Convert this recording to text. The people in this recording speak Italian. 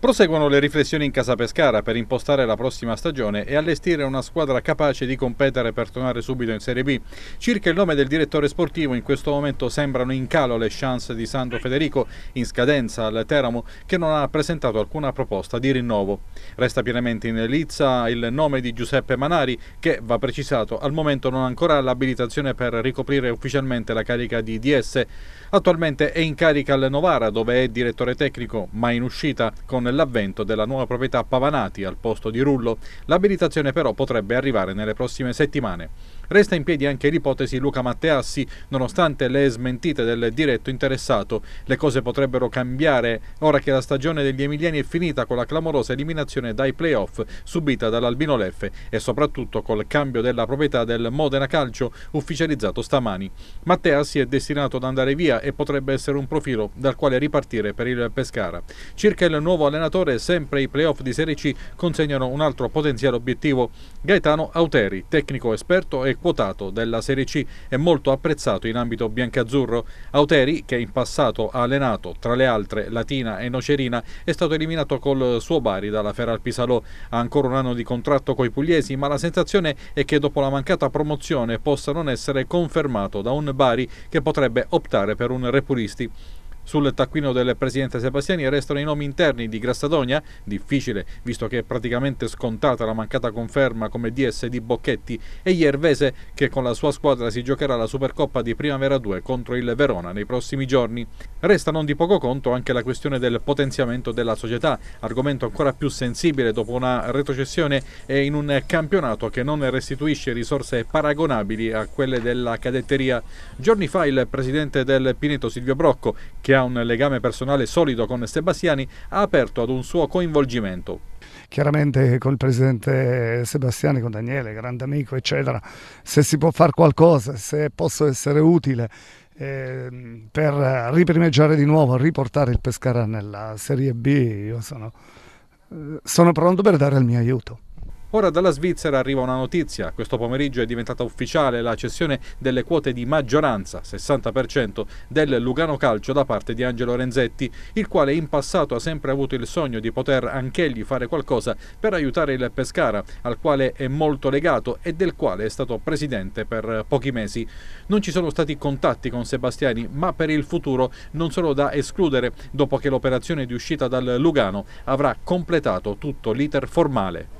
Proseguono le riflessioni in casa Pescara per impostare la prossima stagione e allestire una squadra capace di competere per tornare subito in Serie B. Circa il nome del direttore sportivo, in questo momento sembrano in calo le chance di Sandro Federico, in scadenza al Teramo, che non ha presentato alcuna proposta di rinnovo. Resta pienamente in lizza il nome di Giuseppe Manari, che, va precisato, al momento non ha ancora l'abilitazione per ricoprire ufficialmente la carica di DS. Attualmente è in carica al Novara, dove è direttore tecnico, ma in uscita con l'avvento della nuova proprietà Pavanati al posto di Rullo. L'abilitazione però potrebbe arrivare nelle prossime settimane. Resta in piedi anche l'ipotesi Luca Matteassi, nonostante le smentite del diretto interessato. Le cose potrebbero cambiare ora che la stagione degli emiliani è finita con la clamorosa eliminazione dai playoff subita dall'Albino Leffe e soprattutto col cambio della proprietà del Modena Calcio ufficializzato stamani. Matteassi è destinato ad andare via e potrebbe essere un profilo dal quale ripartire per il Pescara. Circa il nuovo allenatore, sempre i playoff di Serie C consegnano un altro potenziale obiettivo. Gaetano Auteri, tecnico esperto e quotato della Serie C e molto apprezzato in ambito biancazzurro. Auteri, che in passato ha allenato tra le altre Latina e Nocerina, è stato eliminato col suo Bari dalla Feral Pisalò. Ha ancora un anno di contratto coi pugliesi, ma la sensazione è che dopo la mancata promozione possa non essere confermato da un Bari che potrebbe optare per un repulisti. Sul taccuino del presidente Sebastiani restano i nomi interni di Grassadonia, difficile visto che è praticamente scontata la mancata conferma come DS di Bocchetti, e Iervese che con la sua squadra si giocherà la Supercoppa di Primavera 2 contro il Verona nei prossimi giorni. Resta non di poco conto anche la questione del potenziamento della società, argomento ancora più sensibile dopo una retrocessione e in un campionato che non restituisce risorse paragonabili a quelle della cadetteria. Giorni fa il presidente del Pineto Silvio Brocco, che ha già un legame personale solido con Sebastiani, ha aperto ad un suo coinvolgimento chiaramente con il presidente Sebastiani, con Daniele, grande amico, eccetera, se si può fare qualcosa, se posso essere utile eh, per riprimeggiare di nuovo, riportare il Pescara nella Serie B, io sono, eh, sono pronto per dare il mio aiuto. Ora dalla Svizzera arriva una notizia. Questo pomeriggio è diventata ufficiale la cessione delle quote di maggioranza, 60%, del Lugano Calcio da parte di Angelo Renzetti, il quale in passato ha sempre avuto il sogno di poter anch'egli fare qualcosa per aiutare il Pescara, al quale è molto legato e del quale è stato presidente per pochi mesi. Non ci sono stati contatti con Sebastiani, ma per il futuro non sono da escludere, dopo che l'operazione di uscita dal Lugano avrà completato tutto l'iter formale.